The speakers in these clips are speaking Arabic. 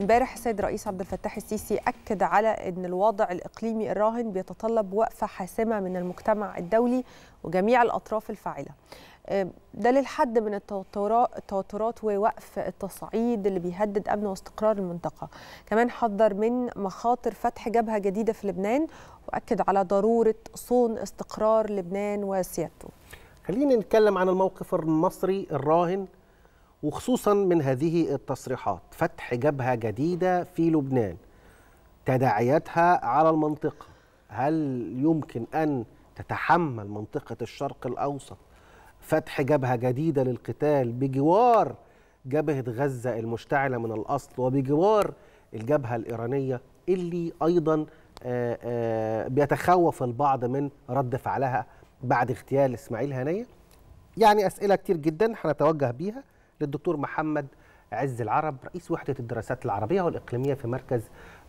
امبارح السيد الرئيس عبد الفتاح السيسي اكد على ان الوضع الاقليمي الراهن بيتطلب وقفه حاسمه من المجتمع الدولي وجميع الاطراف الفاعله آه، ده للحد من التوترات ووقف التصعيد اللي بيهدد امن واستقرار المنطقه كمان حذر من مخاطر فتح جبهه جديده في لبنان واكد على ضروره صون استقرار لبنان وسيادته خلينا نتكلم عن الموقف المصري الراهن وخصوصا من هذه التصريحات فتح جبهة جديدة في لبنان تداعياتها على المنطقة هل يمكن أن تتحمل منطقة الشرق الأوسط فتح جبهة جديدة للقتال بجوار جبهة غزة المشتعلة من الأصل وبجوار الجبهة الإيرانية اللي أيضا آه، آه، بيتخوف البعض من رد فعلها بعد اغتيال إسماعيل هنية يعني أسئلة كتير جدا هنتوجه بيها للدكتور محمد عز العرب رئيس وحده الدراسات العربيه والاقليميه في مركز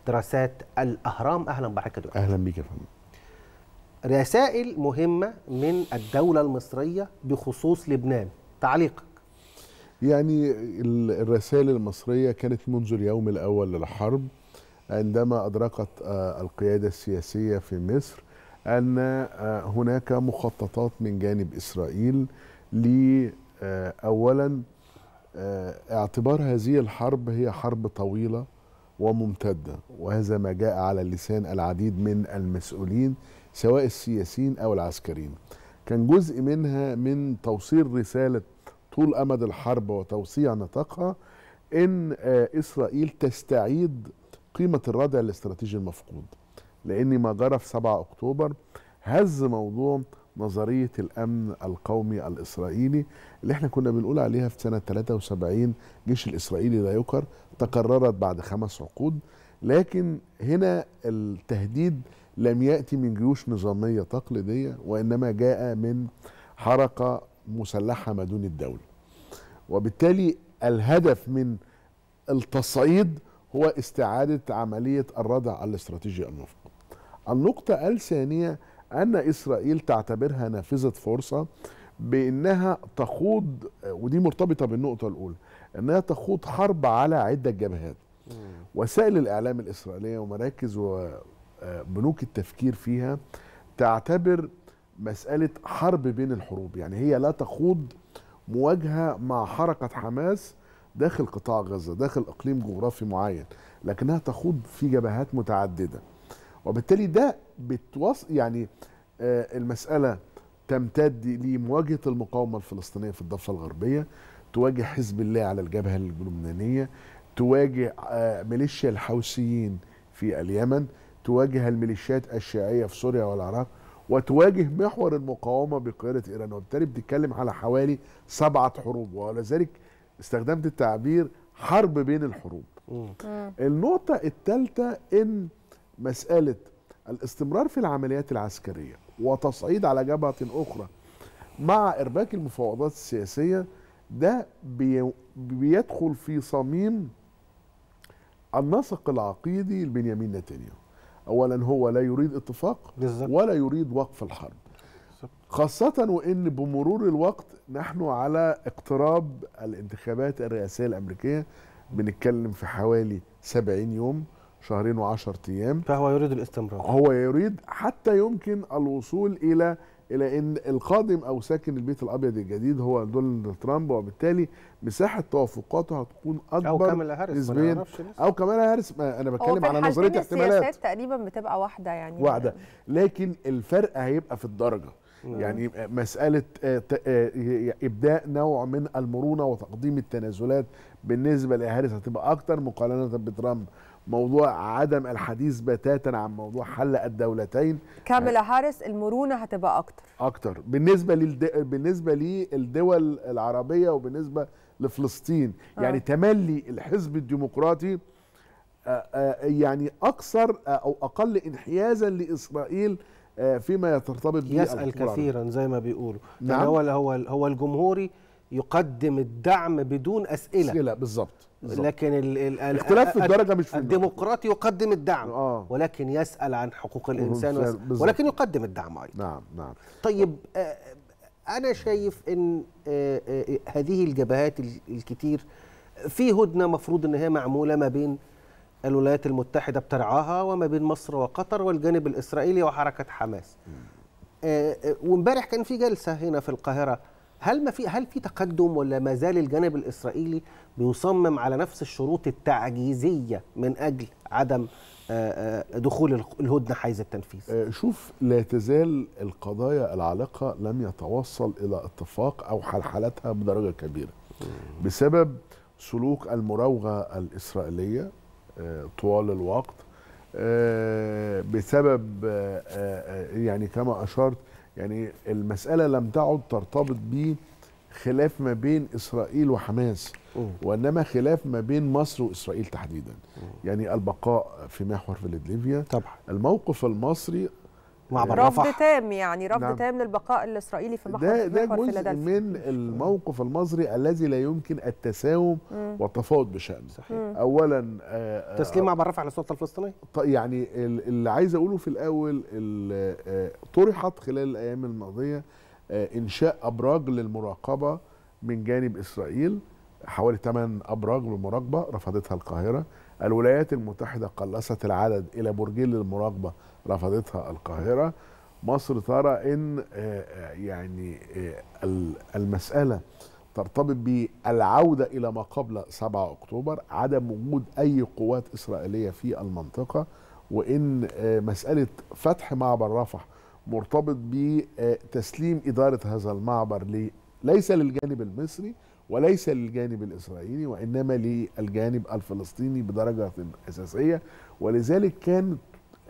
دراسات الاهرام اهلا بحضرتك دكتور اهلا بيك يا فندم رسائل مهمه من الدوله المصريه بخصوص لبنان تعليقك يعني الرسائل المصريه كانت منذ اليوم الاول للحرب عندما ادركت آه، القياده السياسيه في مصر ان آه، هناك مخططات من جانب اسرائيل لاولا آه، آه، اعتبار هذه الحرب هي حرب طويلة وممتدة وهذا ما جاء على لسان العديد من المسؤولين سواء السياسيين أو العسكريين كان جزء منها من توصيل رسالة طول أمد الحرب وتوسيع نطاقها إن آه، إسرائيل تستعيد قيمة الردع الاستراتيجي المفقود لأن ما جرى في 7 أكتوبر هز موضوع نظرية الأمن القومي الإسرائيلي اللي احنا كنا بنقول عليها في سنة 73 جيش الإسرائيلي لا يكر تكررت بعد خمس عقود لكن هنا التهديد لم يأتي من جيوش نظامية تقليدية وإنما جاء من حركة مسلحة ما دون الدولة وبالتالي الهدف من التصعيد هو استعادة عملية الردع الاستراتيجي المفقود النقطة الثانية أن إسرائيل تعتبرها نافذة فرصة بأنها تخوض ودي مرتبطة بالنقطة الأولى أنها تخوض حرب على عدة جبهات وسائل الإعلام الإسرائيلية ومراكز وبنوك آه، التفكير فيها تعتبر مسألة حرب بين الحروب يعني هي لا تخوض مواجهة مع حركة حماس داخل قطاع غزة داخل إقليم جغرافي معين لكنها تخوض في جبهات متعددة وبالتالي ده بتوص يعني آه، المسألة تمتد لمواجهة المقاومة الفلسطينية في الضفة الغربية تواجه حزب الله على الجبهة اللبنانية تواجه آه، ميليشيا الحوثيين في اليمن تواجه الميليشيات الشيعية في سوريا والعراق وتواجه محور المقاومة بقيادة إيران وبالتالي بتتكلم على حوالي سبعة حروب ولذلك استخدمت التعبير حرب بين الحروب النقطة الثالثة إن مساله الاستمرار في العمليات العسكريه وتصعيد على جبهه اخرى مع ارباك المفاوضات السياسيه ده بيدخل في صميم النسق العقيدي لبنيامين نتنياهو اولا هو لا يريد اتفاق ولا يريد وقف الحرب خاصة وإن بمرور الوقت نحن على اقتراب الانتخابات الرئاسية الأمريكية بنتكلم في حوالي 70 يوم شهرين و10 أيام فهو يريد الاستمرار هو يريد حتى يمكن الوصول إلى إلى أن القادم أو ساكن البيت الأبيض الجديد هو دونالد ترامب وبالتالي مساحة توافقاته هتكون أكبر أو كمال هارس ما أو هارس هاريس أنا بتكلم على نظرية احتمالات تقريبا بتبقى واحدة يعني واحدة لكن الفرق هيبقى في الدرجة يعني مسألة آه، آه، إبداء نوع من المرونة وتقديم التنازلات بالنسبة لهارس هتبقى أكتر مقارنة بترامب موضوع عدم الحديث بتاتا عن موضوع حل الدولتين كاملا يعني هارس المرونه هتبقى اكتر اكتر بالنسبه للد... بالنسبه للدول العربيه وبالنسبه لفلسطين يعني آه. يعني تملي الحزب الديمقراطي آه، آه، يعني اكثر آه، او اقل انحيازا لاسرائيل فيما يترتبط به يسال كثيرا زي ما بيقولوا يعني نعم. يعني هو هو هو الجمهوري يقدم الدعم بدون اسئله اسئله بالظبط لكن الاختلاف في الدرجه مش في الديمقراطي يقدم الدعم آه. ولكن يسال عن حقوق الانسان ولكن يقدم الدعم ايضا نعم نعم طيب انا شايف ان هذه الجبهات الكتير في هدنه مفروض ان هي معموله ما بين الولايات المتحده بترعاها وما بين مصر وقطر والجانب الاسرائيلي وحركه حماس وامبارح كان في جلسه هنا في القاهره هل ما في هل في تقدم ولا ما زال الجانب الاسرائيلي بيصمم على نفس الشروط التعجيزيه من اجل عدم آه، آه، دخول الهدنه حيز التنفيذ؟ آه، شوف لا تزال القضايا العالقه لم يتوصل الى اتفاق او حلحلتها بدرجه كبيره بسبب سلوك المراوغه الاسرائيليه طوال الوقت بسبب يعني كما اشرت يعني المسألة لم تعد ترتبط بخلاف ما بين إسرائيل وحماس وإنما خلاف ما بين مصر وإسرائيل تحديدا يعني البقاء في محور فيلادلفيا الموقف المصري مع رفض تام يعني رفض نعم. تام للبقاء الاسرائيلي في محور ده ده جزء من الموقف المصري الذي لا يمكن التساوم والتفاوض بشانه صحيح. اولا آه،, آه تسليم مع رفح للسلطه الفلسطينيه يعني اللي عايز اقوله في الاول آه، طرحت خلال الايام الماضيه آه، انشاء ابراج للمراقبه من جانب اسرائيل حوالي 8 أبراج للمراقبة رفضتها القاهرة الولايات المتحدة قلصت العدد إلى برجين للمراقبة رفضتها القاهرة مصر ترى ان آه، آه، يعني آه، المساله ترتبط بالعوده الى ما قبل 7 اكتوبر عدم وجود اي قوات اسرائيليه في المنطقه وان مساله فتح معبر رفح مرتبط بتسليم اداره هذا المعبر ليس للجانب المصري وليس للجانب الإسرائيلي وإنما للجانب الفلسطيني بدرجة أساسية ولذلك كان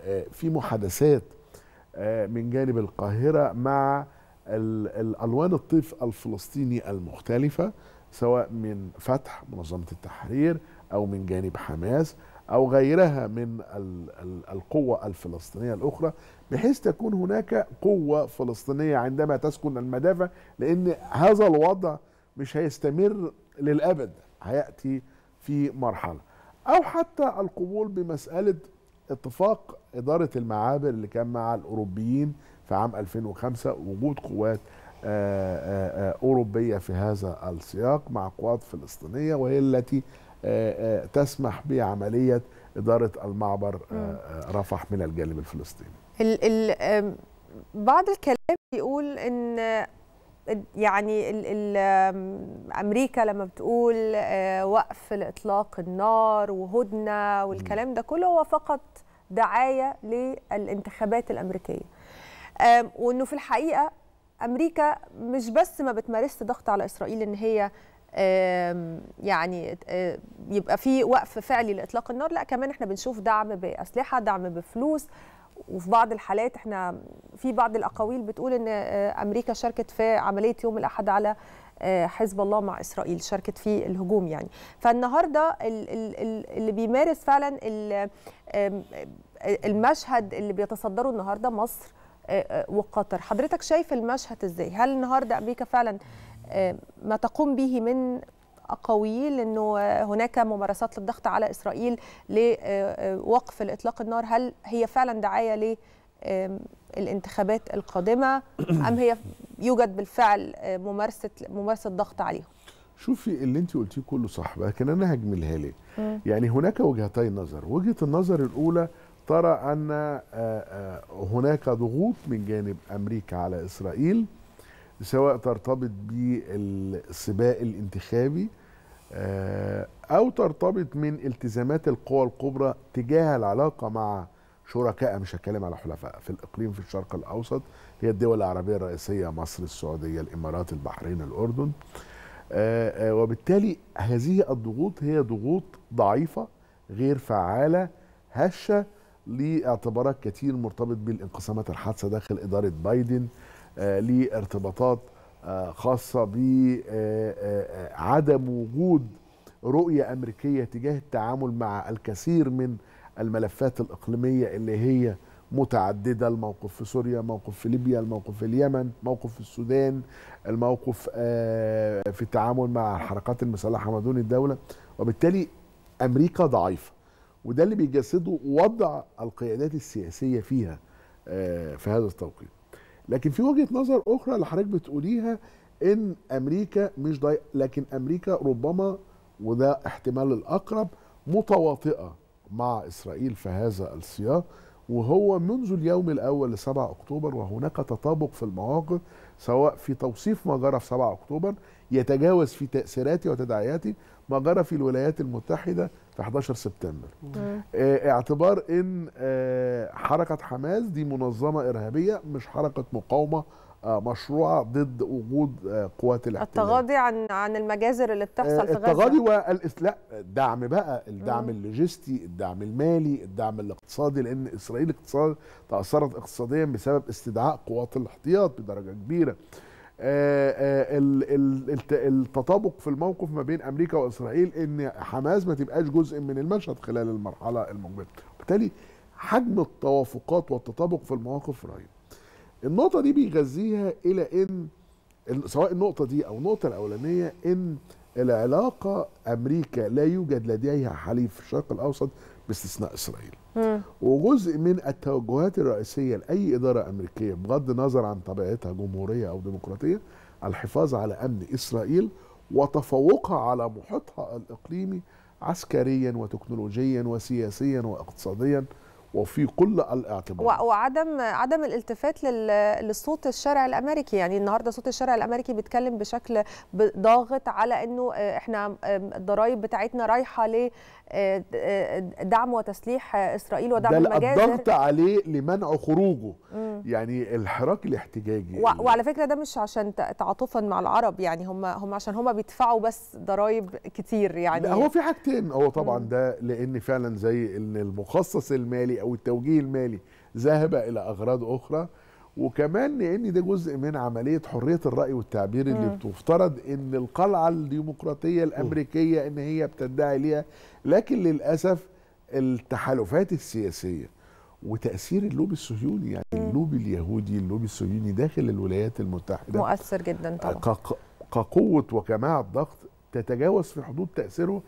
آه، في محادثات آه، من جانب القاهرة مع الألوان الطيف الفلسطيني المختلفة سواء من فتح منظمة التحرير أو من جانب حماس أو غيرها من القوة الفلسطينية الأخرى بحيث تكون هناك قوة فلسطينية عندما تسكن المدافع لأن هذا الوضع مش هيستمر للابد هياتي في مرحله او حتى القبول بمساله اتفاق اداره المعابر اللي كان مع الاوروبيين في عام 2005 وجود قوات آه، آه، آه، أوروبية في هذا السياق مع قوات فلسطينية وهي التي تسمح بعملية إدارة المعبر رفح من الجانب الفلسطيني بعض الكلام بيقول أن يعني ال ال امريكا لما بتقول آه، وقف لاطلاق النار وهدنه والكلام ده كله هو فقط دعايه للانتخابات الامريكيه وانه في الحقيقه امريكا مش بس ما بتمارسش ضغط على اسرائيل ان هي يعني آه، يبقى في وقف فعلي لاطلاق النار لا كمان احنا بنشوف دعم باسلحه دعم بفلوس وفي بعض الحالات احنا في بعض الاقاويل بتقول ان آه، امريكا شاركت في عمليه يوم الاحد على آه، حزب الله مع اسرائيل شاركت في الهجوم يعني فالنهارده اللي بيمارس فعلا آه، المشهد اللي بيتصدره النهارده مصر وقطر حضرتك شايف المشهد ازاي هل النهارده امريكا فعلا ما تقوم به من اقاويل انه هناك ممارسات للضغط على اسرائيل لوقف الاطلاق النار هل هي فعلا دعايه للانتخابات القادمه ام هي يوجد بالفعل ممارسه ممارسه ضغط عليهم شوفي اللي انت قلتيه كله صح لكن انا هجملها لك يعني هناك وجهتين نظر وجهه النظر الاولى ترى ان آه، آه، هناك ضغوط من جانب امريكا على اسرائيل سواء ترتبط بالسباق الانتخابي آه، أو ترتبط من التزامات القوى الكبرى تجاه العلاقة مع شركاء مش هتكلم على حلفاء في الإقليم في الشرق الأوسط هي الدول العربية الرئيسية مصر السعودية الإمارات البحرين الأردن آه، آه، وبالتالي هذه الضغوط هي ضغوط ضعيفة غير فعالة هشة لاعتبارات كتير مرتبط بالانقسامات الحادثة داخل إدارة بايدن لارتباطات آه، خاصه بعدم آه، آه، وجود رؤيه امريكيه تجاه التعامل مع الكثير من الملفات الاقليميه اللي هي متعدده الموقف في سوريا الموقف في ليبيا الموقف في اليمن الموقف في السودان الموقف في التعامل مع الحركات المسلحه ما دون الدوله وبالتالي امريكا ضعيفه وده اللي بيجسده وضع القيادات السياسيه فيها في هذا التوقيت لكن في وجهه نظر اخرى اللي حضرتك بتقوليها ان امريكا مش ضايق لكن امريكا ربما وده احتمال الاقرب متواطئه مع اسرائيل في هذا السياق وهو منذ اليوم الاول ل 7 اكتوبر وهناك تطابق في المواقف سواء في توصيف ما جرى في 7 اكتوبر يتجاوز في تاثيراته وتداعياته ما جرى في الولايات المتحده في 11 سبتمبر آه، اعتبار ان آه، حركه حماس دي منظمه ارهابيه مش حركه مقاومه آه، مشروعه ضد وجود قوات الاحتلال التغاضي عن عن المجازر اللي بتحصل في غزه التغاضي لا الدعم بقى الدعم اللوجستي الدعم المالي الدعم الاقتصادي لان اسرائيل اقتصاد تاثرت اقتصاديا بسبب استدعاء قوات الاحتياط بدرجه كبيره آه، آه، التطابق في الموقف ما بين امريكا واسرائيل ان حماس ما تبقاش جزء من المشهد خلال المرحله المقبله وبالتالي حجم التوافقات والتطابق في المواقف رهيب النقطه دي بيغذيها الى ان سواء النقطه دي او النقطه الاولانيه ان العلاقه امريكا لا يوجد لديها حليف في الشرق الاوسط باستثناء اسرائيل وجزء من التوجهات الرئيسيه لاي اداره امريكيه بغض النظر عن طبيعتها جمهوريه او ديمقراطيه الحفاظ على امن اسرائيل وتفوقها على محيطها الاقليمي عسكريا وتكنولوجيا وسياسيا واقتصاديا وفي كل الاعتبارات وعدم عدم الالتفات للصوت الشارع الامريكي يعني النهارده صوت الشارع الامريكي بيتكلم بشكل ضاغط على انه آه، احنا الضرائب بتاعتنا رايحه دعم وتسليح اسرائيل ودعم المجازر الضغط عليه لمنع خروجه مم. يعني الحراك الاحتجاجي و... وعلى فكره ده مش عشان تعاطفا مع العرب يعني هم هم عشان هم بيدفعوا بس ضرائب كتير يعني لا هو في حاجتين هو طبعا مم. ده لان فعلا زي ان المخصص المالي او التوجيه المالي ذهب الى اغراض اخرى وكمان لان ده جزء من عمليه حريه الراي والتعبير اللي م. بتفترض ان القلعه الديمقراطيه الامريكيه ان هي بتدعي ليها لكن للاسف التحالفات السياسيه وتاثير اللوبي الصهيوني يعني اللوبي اليهودي اللوبي الصهيوني داخل الولايات المتحده مؤثر جدا طبعا كقوه وجماعه ضغط تتجاوز في حدود تاثيره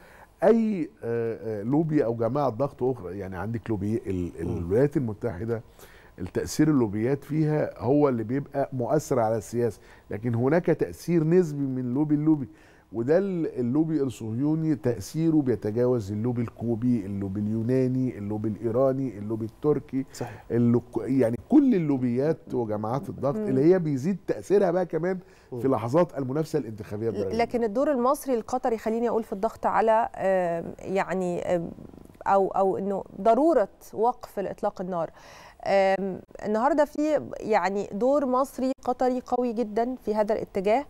اي آه، آه، لوبي او جماعه ضغط اخرى يعني عندك لوبي الولايات المتحده التأثير اللوبيات فيها هو اللي بيبقى مؤثر على السياسة لكن هناك تأثير نسبي من لوبي اللوبي وده اللوبي الصهيوني تأثيره بيتجاوز اللوبي الكوبي اللوبي اليوناني اللوبي الإيراني اللوبي التركي صحيح. اللو... يعني كل اللوبيات وجماعات الضغط اللي هي بيزيد تأثيرها بقى كمان في لحظات المنافسة الانتخابية الدولية. لكن الدور المصري القطري خليني أقول في الضغط على يعني أو أو أنه ضرورة وقف الإطلاق النار النهارده في يعني دور مصري قطري قوي جدا في هذا الاتجاه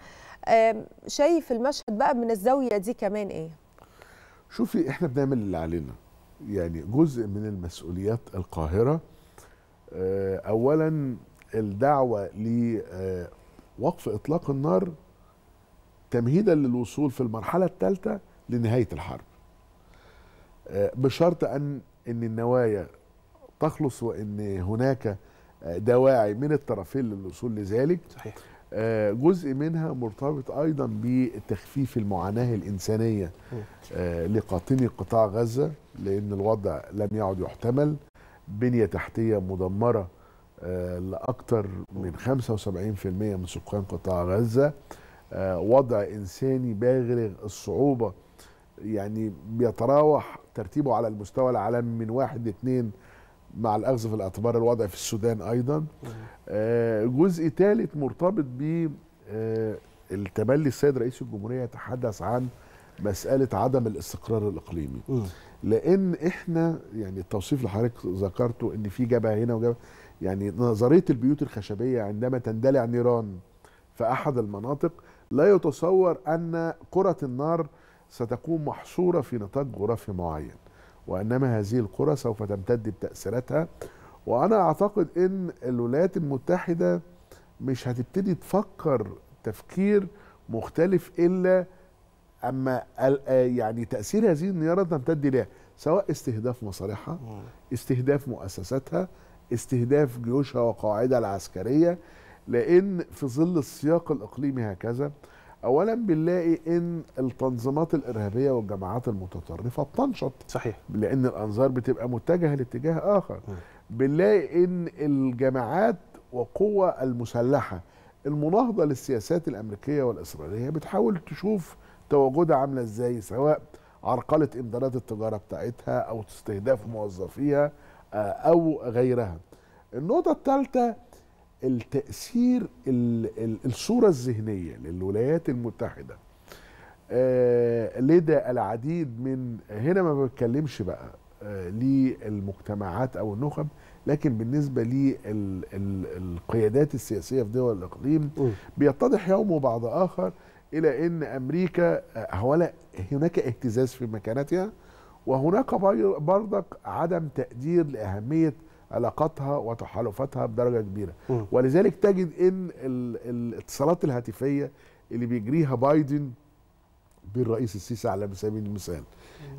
شايف المشهد بقى من الزاويه دي كمان ايه شوفي احنا بنعمل اللي علينا يعني جزء من المسؤوليات القاهره آه، اولا الدعوه لوقف آه، اطلاق النار تمهيدا للوصول في المرحله الثالثه لنهايه الحرب آه، بشرط ان ان النوايا تخلص وان هناك آه، دواعي من الطرفين للوصول لذلك صحيح. آه، جزء منها مرتبط ايضا بتخفيف المعاناه الانسانيه آه، لقاطني قطاع غزه لان الوضع لم يعد يحتمل بنيه تحتيه مدمره لاكثر من 75% من سكان قطاع غزه وضع انساني بالغ الصعوبه يعني بيتراوح ترتيبه على المستوى العالمي من واحد اثنين مع الاخذ في الاعتبار الوضع في السودان ايضا آه، جزء ثالث مرتبط ب آه، التبلي السيد رئيس الجمهوريه يتحدث عن مساله عدم الاستقرار الاقليمي لان احنا يعني التوصيف اللي حضرتك ذكرته ان في جبهه هنا وجبهه يعني نظريه البيوت الخشبيه عندما تندلع نيران في احد المناطق لا يتصور ان كره النار ستكون محصوره في نطاق جغرافي معين وإنما هذه القرى سوف تمتد بتأثيراتها وأنا أعتقد إن الولايات المتحدة مش هتبتدي تفكر تفكير مختلف إلا أما يعني تأثير هذه النيارات تمتد إليها سواء استهداف مصالحها استهداف مؤسساتها استهداف جيوشها وقواعدها العسكرية لأن في ظل السياق الإقليمي هكذا اولا بنلاقي ان التنظيمات الارهابيه والجماعات المتطرفه بتنشط صحيح لان الانظار بتبقى متجهه لاتجاه اخر بنلاقي ان الجماعات وقوى المسلحه المناهضه للسياسات الامريكيه والاسرائيليه بتحاول تشوف تواجدها عامله ازاي سواء عرقله امدادات التجاره بتاعتها او استهداف موظفيها آه، او غيرها النقطه الثالثه التأثير الصورة الذهنية للولايات المتحدة آه، لدى العديد من هنا ما بتكلمش بقى آه، للمجتمعات أو النخب لكن بالنسبة للقيادات السياسية في دول الإقليم بيتضح يوم وبعد آخر إلى أن أمريكا آه، أولا هناك اهتزاز في مكانتها وهناك برضك عدم تقدير لأهمية علاقاتها وتحالفاتها بدرجه كبيره ولذلك تجد ان الاتصالات الهاتفيه اللي بيجريها بايدن بالرئيس السيسي على سبيل المثال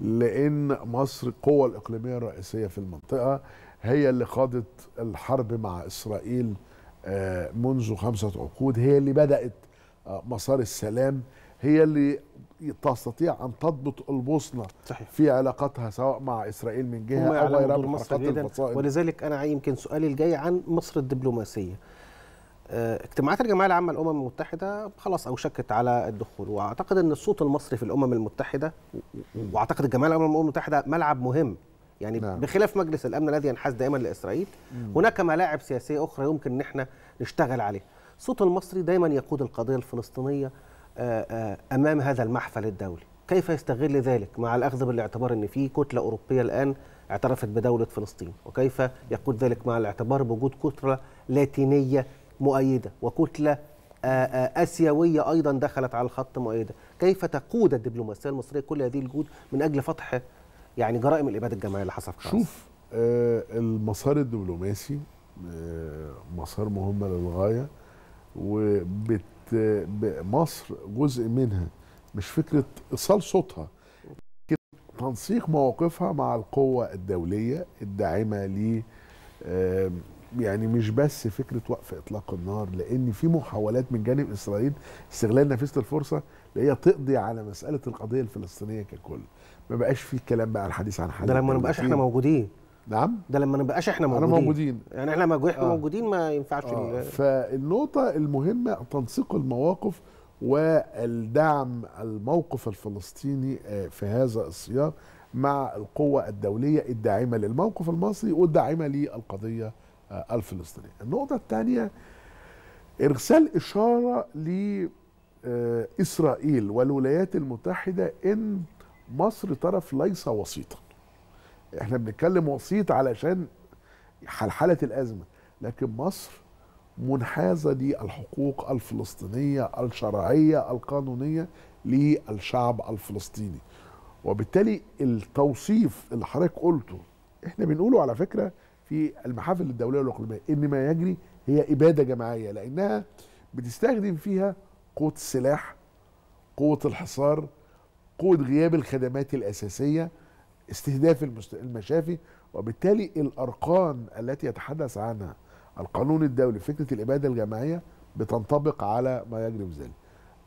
لان مصر القوه الاقليميه الرئيسيه في المنطقه هي اللي خاضت الحرب مع اسرائيل آه، منذ خمسه عقود هي اللي بدات آه، مسار السلام هي اللي تستطيع ان تضبط البوسنه صحيح. في علاقاتها سواء مع اسرائيل من جهه او غيرها من حركات ولذلك انا يمكن سؤالي الجاي عن مصر الدبلوماسيه آه، اجتماعات الجمعيه العامه للامم المتحده خلاص اوشكت على الدخول واعتقد ان الصوت المصري في الامم المتحده واعتقد الجمعيه العامه للامم المتحده ملعب مهم يعني نعم. بخلاف مجلس الامن الذي ينحاز دائما لاسرائيل مم. هناك ملاعب سياسيه اخرى يمكن ان احنا نشتغل عليها الصوت المصري دايما يقود القضيه الفلسطينيه آه، آه، امام هذا المحفل الدولي كيف يستغل ذلك مع الاخذ بالاعتبار ان في كتله اوروبيه الان اعترفت بدوله فلسطين وكيف يقود ذلك مع الاعتبار بوجود كتله لاتينيه مؤيده وكتله آه، اسيويه ايضا دخلت على الخط مؤيده كيف تقود الدبلوماسيه المصريه كل هذه الجهود من اجل فتح يعني جرائم الاباده الجماعيه اللي حصل في شوف آه المسار الدبلوماسي آه مسار مهم للغايه وبت مصر جزء منها مش فكره ايصال صوتها تنسيق مواقفها مع القوة الدولية الداعمة ل يعني مش بس فكرة وقف إطلاق النار لأن في محاولات من جانب إسرائيل استغلال نفسة الفرصة اللي هي تقضي على مسألة القضية الفلسطينية ككل ما بقاش في كلام بقى الحديث عن حاجة ده لما ما بقاش احنا موجودين نعم ده لما نبقاش احنا موجودين موجودين يعني احنا ما احنا آه. موجودين ما ينفعش آه. فالنقطه المهمه تنسيق المواقف والدعم الموقف الفلسطيني آه، في هذا السياق مع القوة الدولية الداعمة للموقف المصري والداعمة للقضية آه، الفلسطينية النقطة الثانية إرسال إشارة لإسرائيل آه، والولايات المتحدة إن مصر طرف ليس وسيطا احنا بنتكلم وسيط علشان حلحله الازمه لكن مصر منحازه للحقوق الفلسطينيه الشرعيه القانونيه للشعب الفلسطيني وبالتالي التوصيف اللي حضرتك قلته احنا بنقوله على فكره في المحافل الدوليه والاقليميه ان ما يجري هي اباده جماعيه لانها بتستخدم فيها قوه السلاح قوه الحصار قوه غياب الخدمات الاساسيه استهداف المشافي وبالتالي الارقام التي يتحدث عنها القانون الدولي فكره الاباده الجماعيه بتنطبق على ما يجري في ذلك.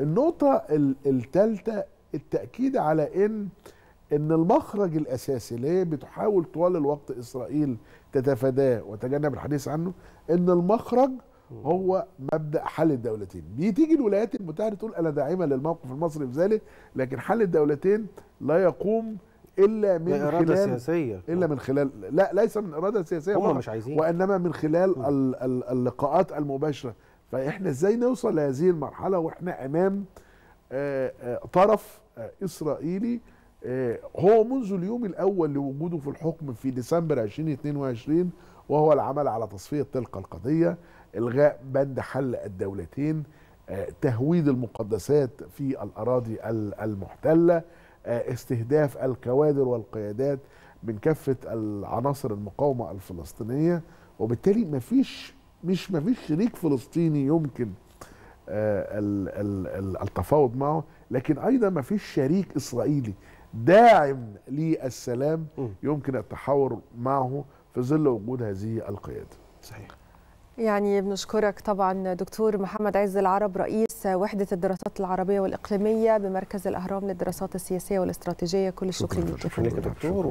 النقطه الثالثه التاكيد على ان ان المخرج الاساسي اللي هي بتحاول طوال الوقت اسرائيل تتفاداه وتجنب الحديث عنه ان المخرج هو مبدا حل الدولتين دي تيجي الولايات المتحده تقول انا داعمه للموقف المصري في ذلك لكن حل الدولتين لا يقوم الا من خلال اراده سياسيه الا من خلال لا ليس من اراده سياسيه هم مش عايزين وانما من خلال اللقاءات المباشره فاحنا ازاي نوصل لهذه المرحله واحنا امام آه، آه، طرف آه، اسرائيلي هو منذ اليوم الاول لوجوده في الحكم في ديسمبر 2022 وهو العمل على تصفيه تلك القضيه الغاء بند حل الدولتين تهويد المقدسات في الاراضي المحتله آه، استهداف الكوادر والقيادات من كافه العناصر المقاومه الفلسطينيه وبالتالي مفيش مش مفيش شريك فلسطيني يمكن آه، التفاوض معه لكن ايضا مفيش شريك اسرائيلي داعم للسلام يمكن التحاور معه في ظل وجود هذه القياده صحيح يعني بنشكرك طبعا دكتور محمد عز العرب رئيس وحدة الدراسات العربية والإقليمية بمركز الأهرام للدراسات السياسية والاستراتيجية كل الشكر لك دكتور